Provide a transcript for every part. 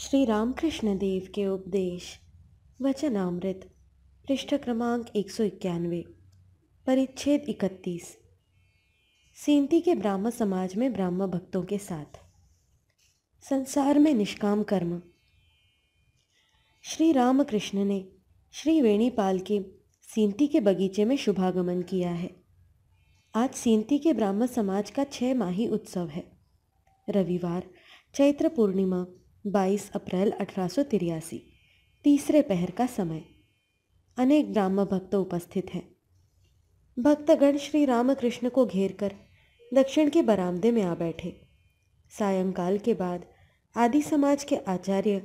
श्री रामकृष्ण देव के उपदेश वचनामृत पृष्ठ क्रमांक एक सौ इक्यानवे परिच्छेद इकतीस सीनती के ब्राह्म समाज में ब्राह्म भक्तों के साथ संसार में निष्काम कर्म श्री रामकृष्ण ने श्री वेणीपाल के सींती के बगीचे में शुभागमन किया है आज सींती के ब्राह्म समाज का छह माही उत्सव है रविवार चैत्र पूर्णिमा बाईस अप्रैल अठारह तीसरे पहर का समय अनेक ब्राह्म भक्त उपस्थित हैं भक्तगण श्री रामकृष्ण को घेर कर दक्षिण के बरामदे में आ बैठे सायंकाल के बाद आदि समाज के आचार्य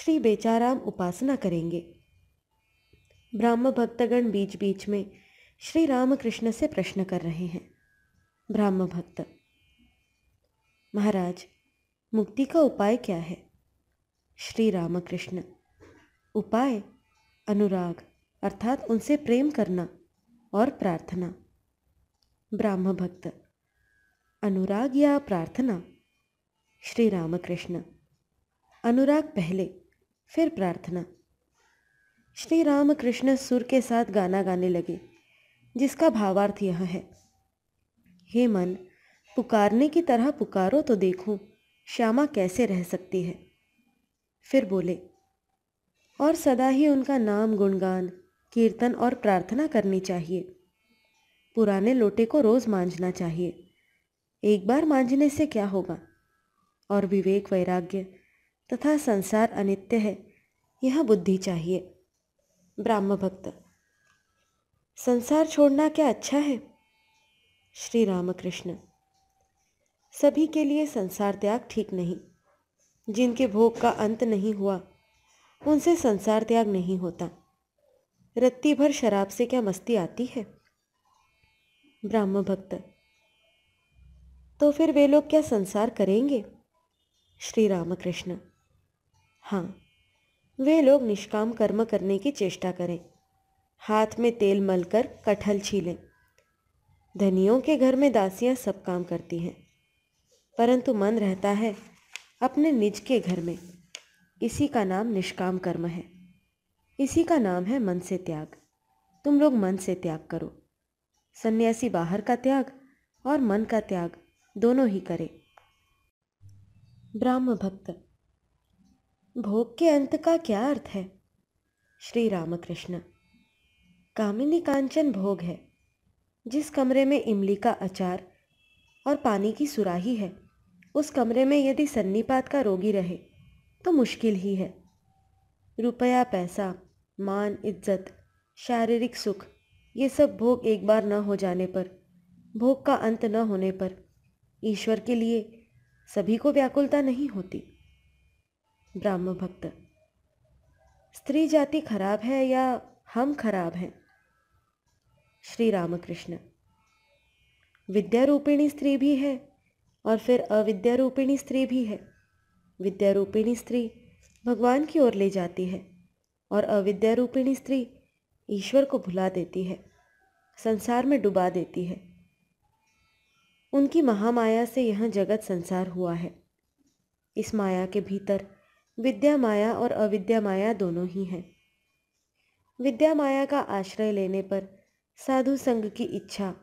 श्री बेचाराम उपासना करेंगे ब्राह्म भक्तगण बीच बीच में श्री रामकृष्ण से प्रश्न कर रहे हैं ब्राह्म भक्त महाराज मुक्ति का उपाय क्या है श्री रामकृष्ण उपाय अनुराग अर्थात उनसे प्रेम करना और प्रार्थना ब्राह्म भक्त अनुराग या प्रार्थना श्री रामकृष्ण अनुराग पहले फिर प्रार्थना श्री रामकृष्ण सुर के साथ गाना गाने लगे जिसका भावार्थ यह है हे मन पुकारने की तरह पुकारो तो देखूं श्यामा कैसे रह सकती है फिर बोले और सदा ही उनका नाम गुणगान कीर्तन और प्रार्थना करनी चाहिए पुराने लोटे को रोज़ मांझना चाहिए एक बार मांझने से क्या होगा और विवेक वैराग्य तथा संसार अनित्य है यह बुद्धि चाहिए ब्राह्म भक्त संसार छोड़ना क्या अच्छा है श्री रामकृष्ण सभी के लिए संसार त्याग ठीक नहीं जिनके भोग का अंत नहीं हुआ उनसे संसार त्याग नहीं होता रत्ती भर शराब से क्या मस्ती आती है ब्राह्म भक्त तो फिर वे लोग क्या संसार करेंगे श्री रामकृष्ण हाँ वे लोग निष्काम कर्म करने की चेष्टा करें हाथ में तेल मलकर कटहल छीलें धनियों के घर में दासियां सब काम करती हैं परंतु मन रहता है अपने निज के घर में इसी का नाम निष्काम कर्म है इसी का नाम है मन से त्याग तुम लोग मन से त्याग करो सन्यासी बाहर का त्याग और मन का त्याग दोनों ही करे ब्राह्म भक्त भोग के अंत का क्या अर्थ है श्री रामकृष्ण कामिनी कांचन भोग है जिस कमरे में इमली का अचार और पानी की सुराही है उस कमरे में यदि सन्नीपात का रोगी रहे तो मुश्किल ही है रुपया पैसा मान इज्जत शारीरिक सुख ये सब भोग एक बार न हो जाने पर भोग का अंत न होने पर ईश्वर के लिए सभी को व्याकुलता नहीं होती ब्राह्म भक्त स्त्री जाति खराब है या हम खराब हैं श्री रामकृष्ण विद्यारूपिणी स्त्री भी है और फिर अविद्यारूपिणी स्त्री भी है विद्यारूपिणी स्त्री भगवान की ओर ले जाती है और अविद्यारूपिणी स्त्री ईश्वर को भुला देती है संसार में डुबा देती है उनकी महामाया से यह जगत संसार हुआ है इस माया के भीतर विद्या माया और अविद्या माया दोनों ही हैं विद्या माया का आश्रय लेने पर साधु संघ की इच्छा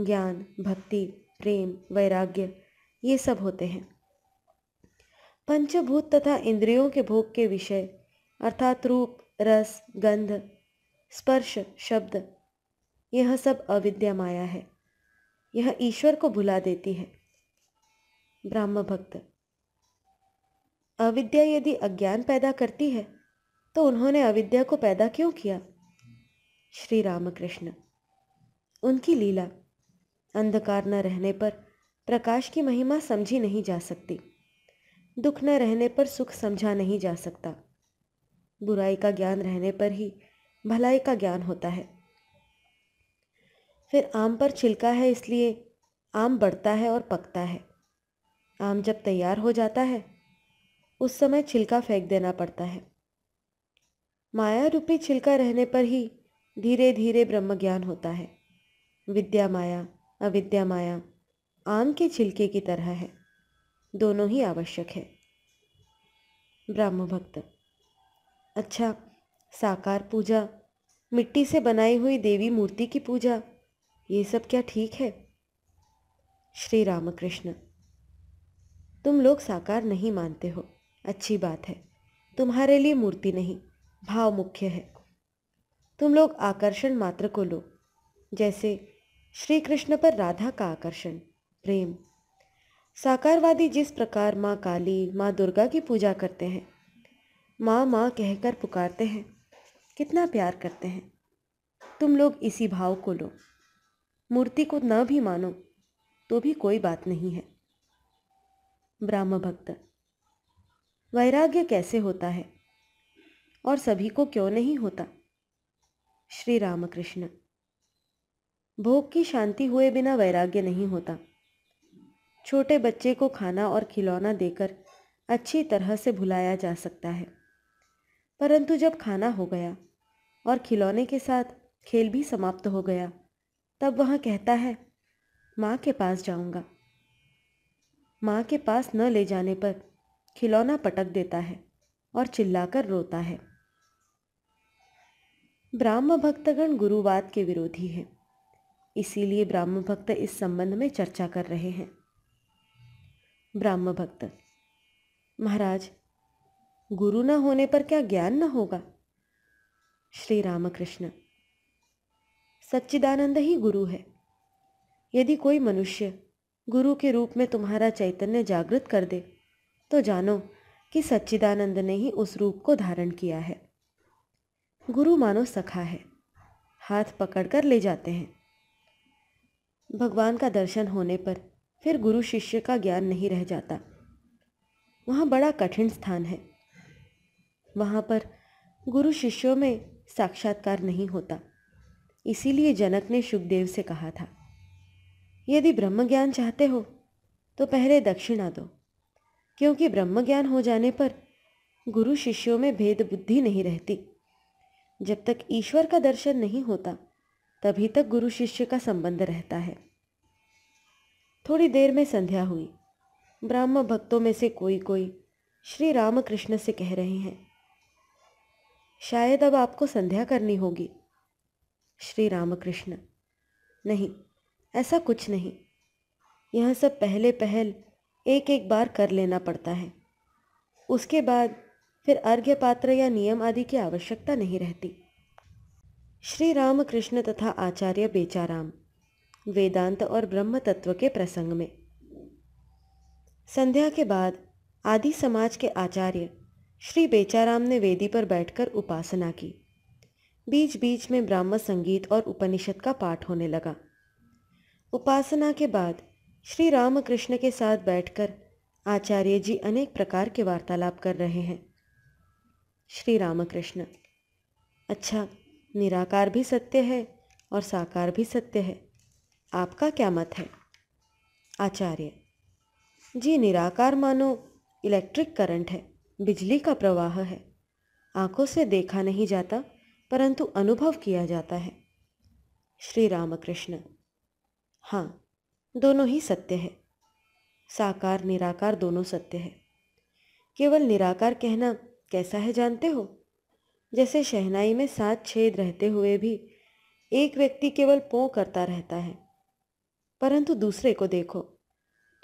ज्ञान भक्ति प्रेम वैराग्य ये सब होते हैं पंचभूत तथा इंद्रियों के भोग के विषय अर्थात रूप रस गंध स्पर्श शब्द यह सब अविद्या माया है यह ईश्वर को भुला देती है ब्राह्म भक्त अविद्या यदि अज्ञान पैदा करती है तो उन्होंने अविद्या को पैदा क्यों किया श्री रामकृष्ण उनकी लीला अंधकार न रहने पर प्रकाश की महिमा समझी नहीं जा सकती दुख न रहने पर सुख समझा नहीं जा सकता बुराई का ज्ञान रहने पर ही भलाई का ज्ञान होता है फिर आम पर छिलका है इसलिए आम बढ़ता है और पकता है आम जब तैयार हो जाता है उस समय छिलका फेंक देना पड़ता है माया रूपी छिलका रहने पर ही धीरे धीरे ब्रह्म ज्ञान होता है विद्या माया अविद्या माया आम के छिलके की तरह है दोनों ही आवश्यक है ब्राह्म भक्त अच्छा साकार पूजा मिट्टी से बनाई हुई देवी मूर्ति की पूजा ये सब क्या ठीक है श्री रामकृष्ण तुम लोग साकार नहीं मानते हो अच्छी बात है तुम्हारे लिए मूर्ति नहीं भाव मुख्य है तुम लोग आकर्षण मात्र को लो जैसे श्री कृष्ण पर राधा का आकर्षण प्रेम साकारवादी जिस प्रकार माँ काली माँ दुर्गा की पूजा करते हैं माँ माँ कहकर पुकारते हैं कितना प्यार करते हैं तुम लोग इसी भाव को लो मूर्ति को न भी मानो तो भी कोई बात नहीं है ब्राह्म भक्त वैराग्य कैसे होता है और सभी को क्यों नहीं होता श्री रामकृष्ण भोग की शांति हुए बिना वैराग्य नहीं होता छोटे बच्चे को खाना और खिलौना देकर अच्छी तरह से भुलाया जा सकता है परंतु जब खाना हो गया और खिलौने के साथ खेल भी समाप्त हो गया तब वह कहता है माँ के पास जाऊँगा माँ के पास न ले जाने पर खिलौना पटक देता है और चिल्लाकर रोता है ब्राह्म भक्तगण गुरुवाद के विरोधी हैं इसीलिए ब्राह्म भक्त इस संबंध में चर्चा कर रहे हैं ब्राह्म भक्त महाराज गुरु न होने पर क्या ज्ञान न होगा श्री रामकृष्ण सच्चिदानंद ही गुरु है यदि कोई मनुष्य गुरु के रूप में तुम्हारा चैतन्य जागृत कर दे तो जानो कि सच्चिदानंद ने ही उस रूप को धारण किया है गुरु मानो सखा है हाथ पकड़कर ले जाते हैं भगवान का दर्शन होने पर फिर गुरु शिष्य का ज्ञान नहीं रह जाता वहाँ बड़ा कठिन स्थान है वहाँ पर गुरु शिष्यों में साक्षात्कार नहीं होता इसीलिए जनक ने सुखदेव से कहा था यदि ब्रह्म ज्ञान चाहते हो तो पहले दक्षिणा दो क्योंकि ब्रह्म ज्ञान हो जाने पर गुरु शिष्यों में भेद बुद्धि नहीं रहती जब तक ईश्वर का दर्शन नहीं होता तभी तक गुरु शिष्य का संबंध रहता है थोड़ी देर में संध्या हुई ब्राह्म भक्तों में से कोई कोई श्री रामकृष्ण से कह रहे हैं शायद अब आपको संध्या करनी होगी श्री रामकृष्ण नहीं ऐसा कुछ नहीं यह सब पहले पहल एक एक बार कर लेना पड़ता है उसके बाद फिर अर्घ्य पात्र या नियम आदि की आवश्यकता नहीं रहती श्री रामकृष्ण तथा आचार्य बेचाराम वेदांत और ब्रह्म तत्व के प्रसंग में संध्या के बाद आदि समाज के आचार्य श्री बेचाराम ने वेदी पर बैठकर उपासना की बीच बीच में ब्राह्म संगीत और उपनिषद का पाठ होने लगा उपासना के बाद श्री रामकृष्ण के साथ बैठकर आचार्य जी अनेक प्रकार के वार्तालाप कर रहे हैं श्री रामकृष्ण अच्छा निराकार भी सत्य है और साकार भी सत्य है आपका क्या मत है आचार्य जी निराकार मानो इलेक्ट्रिक करंट है बिजली का प्रवाह है आंखों से देखा नहीं जाता परंतु अनुभव किया जाता है श्री रामकृष्ण हाँ दोनों ही सत्य है साकार निराकार दोनों सत्य है केवल निराकार कहना कैसा है जानते हो जैसे शहनाई में सात छेद रहते हुए भी एक व्यक्ति केवल पों करता रहता है परंतु दूसरे को देखो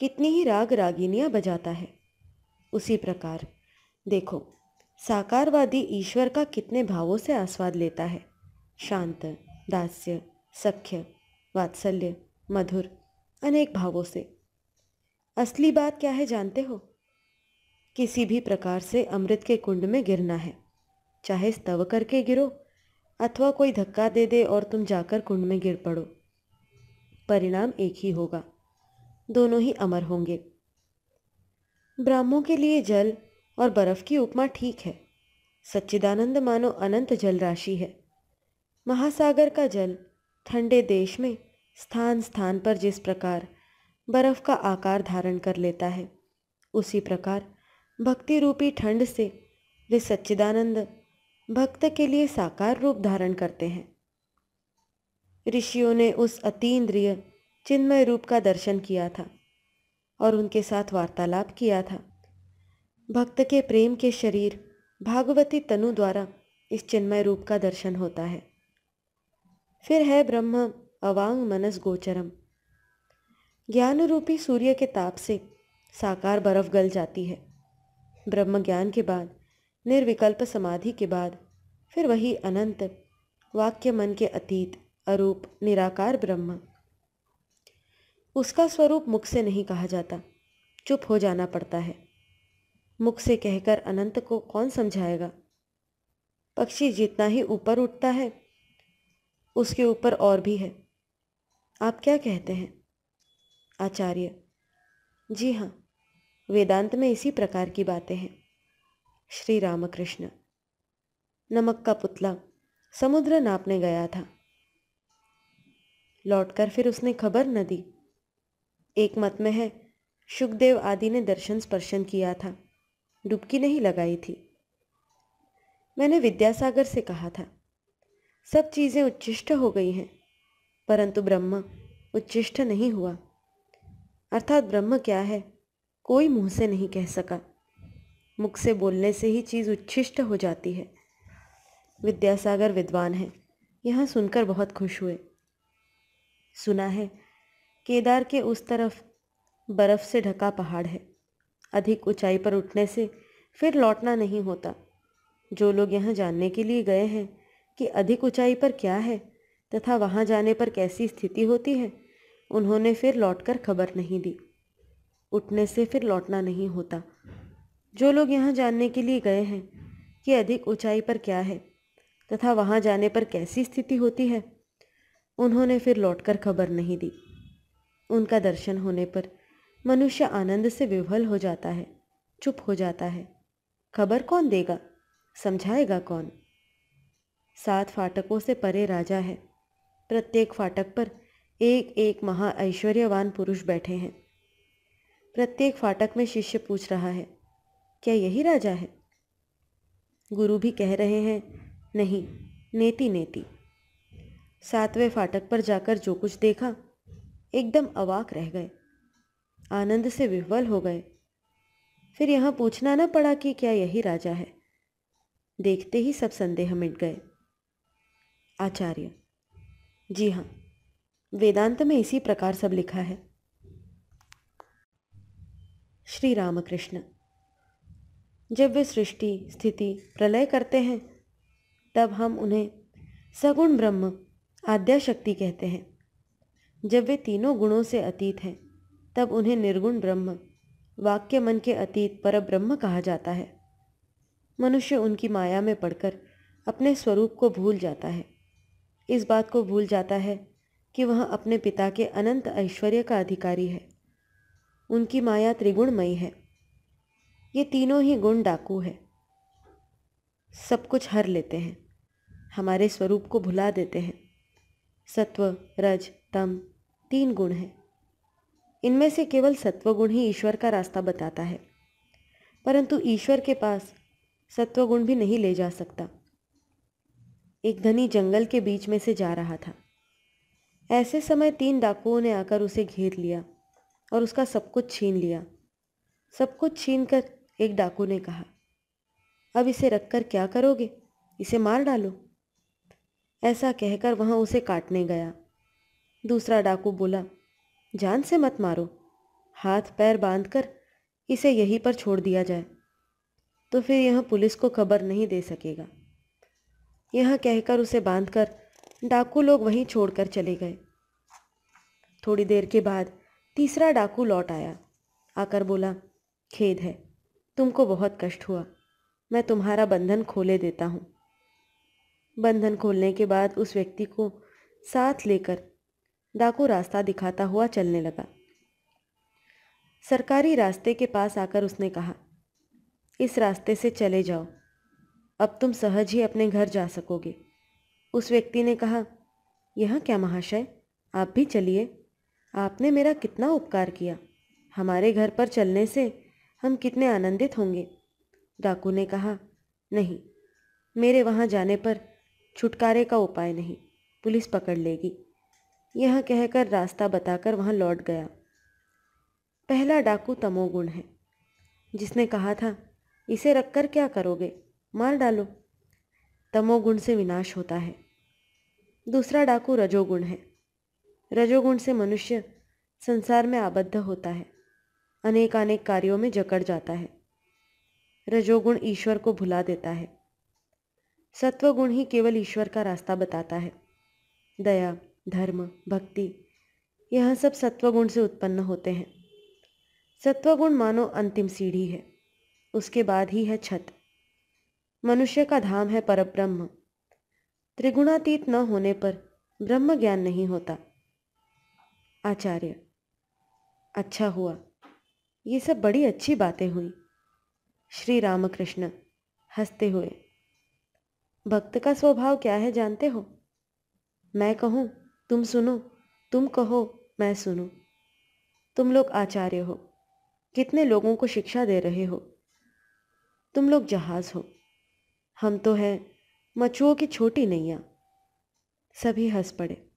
कितनी ही राग रागिनियाँ बजाता है उसी प्रकार देखो साकारवादी ईश्वर का कितने भावों से आस्वाद लेता है शांत दास्य सख्य वात्सल्य मधुर अनेक भावों से असली बात क्या है जानते हो किसी भी प्रकार से अमृत के कुंड में गिरना है चाहे स्तव करके गिरो अथवा कोई धक्का दे दे और तुम जाकर कुंड में गिर पड़ो परिणाम एक ही होगा दोनों ही अमर होंगे ब्राह्मों के लिए जल और बर्फ की उपमा ठीक है सच्चिदानंद मानो अनंत जल राशि है महासागर का जल ठंडे देश में स्थान स्थान पर जिस प्रकार बर्फ का आकार धारण कर लेता है उसी प्रकार भक्ति रूपी ठंड से वे सच्चिदानंद भक्त के लिए साकार रूप धारण करते हैं ऋषियों ने उस अतीन्द्रिय चिन्मय रूप का दर्शन किया था और उनके साथ वार्तालाप किया था भक्त के प्रेम के शरीर भागवती तनु द्वारा इस चिन्मय रूप का दर्शन होता है फिर है ब्रह्म अवांग मनस गोचरम ज्ञान रूपी सूर्य के ताप से साकार बर्फ गल जाती है ब्रह्म ज्ञान के बाद निर्विकल्प समाधि के बाद फिर वही अनंत वाक्य मन के अतीत अरूप निराकार ब्रह्म उसका स्वरूप मुख से नहीं कहा जाता चुप हो जाना पड़ता है मुख से कहकर अनंत को कौन समझाएगा पक्षी जितना ही ऊपर उठता है उसके ऊपर और भी है आप क्या कहते हैं आचार्य जी हाँ वेदांत में इसी प्रकार की बातें हैं श्री रामकृष्ण नमक का पुतला समुद्र नापने गया था लौटकर फिर उसने खबर न दी एक मत में है सुखदेव आदि ने दर्शन स्पर्शन किया था डुबकी नहीं लगाई थी मैंने विद्यासागर से कहा था सब चीज़ें उच्चिष्ट हो गई हैं परंतु ब्रह्म उच्चिष्ट नहीं हुआ अर्थात ब्रह्म क्या है कोई मुंह से नहीं कह सका मुख से बोलने से ही चीज़ उच्छिष्ट हो जाती है विद्यासागर विद्वान है यह सुनकर बहुत खुश हुए सुना है केदार के उस तरफ बर्फ़ से ढका पहाड़ है अधिक ऊंचाई पर उठने से फिर लौटना नहीं होता जो लोग यहाँ जानने के लिए गए हैं कि अधिक ऊंचाई पर क्या है तथा वहाँ जाने पर कैसी स्थिति होती है उन्होंने फिर लौटकर खबर नहीं दी उठने से फिर लौटना नहीं होता जो लोग यहाँ जानने के लिए गए हैं कि अधिक ऊंचाई पर क्या है तथा वहाँ जाने पर कैसी स्थिति होती है उन्होंने फिर लौटकर खबर नहीं दी उनका दर्शन होने पर मनुष्य आनंद से विवल हो जाता है चुप हो जाता है खबर कौन देगा समझाएगा कौन सात फाटकों से परे राजा है प्रत्येक फाटक पर एक एक महा ऐश्वर्यवान पुरुष बैठे हैं प्रत्येक फाटक में शिष्य पूछ रहा है क्या यही राजा है गुरु भी कह रहे हैं नहीं नेति नेति सातवें फाटक पर जाकर जो कुछ देखा एकदम अवाक रह गए आनंद से विह्वल हो गए फिर यहाँ पूछना न पड़ा कि क्या यही राजा है देखते ही सब संदेह मिट गए आचार्य जी हाँ वेदांत में इसी प्रकार सब लिखा है श्री रामकृष्ण जब वे सृष्टि स्थिति प्रलय करते हैं तब हम उन्हें सगुण ब्रह्म आद्याशक्ति कहते हैं जब वे तीनों गुणों से अतीत हैं तब उन्हें निर्गुण ब्रह्म वाक्य मन के अतीत पर ब्रह्म कहा जाता है मनुष्य उनकी माया में पड़कर अपने स्वरूप को भूल जाता है इस बात को भूल जाता है कि वह अपने पिता के अनंत ऐश्वर्य का अधिकारी है उनकी माया त्रिगुणमयी है ये तीनों ही गुण डाकू है सब कुछ हर लेते हैं हमारे स्वरूप को भुला देते हैं सत्व रज तम तीन गुण हैं इनमें से केवल सत्व गुण ही ईश्वर का रास्ता बताता है परंतु ईश्वर के पास सत्व गुण भी नहीं ले जा सकता एक धनी जंगल के बीच में से जा रहा था ऐसे समय तीन डाकुओं ने आकर उसे घेर लिया और उसका सब कुछ छीन लिया सब कुछ छीन कर एक डाकू ने कहा अब इसे रख कर क्या करोगे इसे मार डालो ऐसा कहकर वहाँ उसे काटने गया दूसरा डाकू बोला जान से मत मारो हाथ पैर बांधकर इसे यहीं पर छोड़ दिया जाए तो फिर यह पुलिस को खबर नहीं दे सकेगा यह कहकर उसे बांधकर डाकू लोग वहीं छोड़कर चले गए थोड़ी देर के बाद तीसरा डाकू लौट आया आकर बोला खेद है तुमको बहुत कष्ट हुआ मैं तुम्हारा बंधन खोले देता हूँ बंधन खोलने के बाद उस व्यक्ति को साथ लेकर डाकू रास्ता दिखाता हुआ चलने लगा सरकारी रास्ते के पास आकर उसने कहा इस रास्ते से चले जाओ अब तुम सहज ही अपने घर जा सकोगे उस व्यक्ति ने कहा यह क्या महाशय आप भी चलिए आपने मेरा कितना उपकार किया हमारे घर पर चलने से हम कितने आनंदित होंगे डाकू ने कहा नहीं मेरे वहाँ जाने पर छुटकारे का उपाय नहीं पुलिस पकड़ लेगी यह कहकर रास्ता बताकर वहाँ लौट गया पहला डाकू तमोगुण है जिसने कहा था इसे रखकर क्या करोगे मार डालो तमोगुण से विनाश होता है दूसरा डाकू रजोगुण है रजोगुण से मनुष्य संसार में आबद्ध होता है अनेक अनेक कार्यों में जकड़ जाता है रजोगुण ईश्वर को भुला देता है सत्वगुण ही केवल ईश्वर का रास्ता बताता है दया धर्म भक्ति यह सब सत्वगुण से उत्पन्न होते हैं सत्वगुण मानो अंतिम सीढ़ी है उसके बाद ही है छत मनुष्य का धाम है परब्रह्म त्रिगुणातीत न होने पर ब्रह्म ज्ञान नहीं होता आचार्य अच्छा हुआ ये सब बड़ी अच्छी बातें हुई श्री रामकृष्ण हंसते हुए भक्त का स्वभाव क्या है जानते हो मैं कहूँ तुम सुनो तुम कहो मैं सुनूं तुम लोग आचार्य हो कितने लोगों को शिक्षा दे रहे हो तुम लोग जहाज हो हम तो हैं मछुओं की छोटी नैया सभी हंस पड़े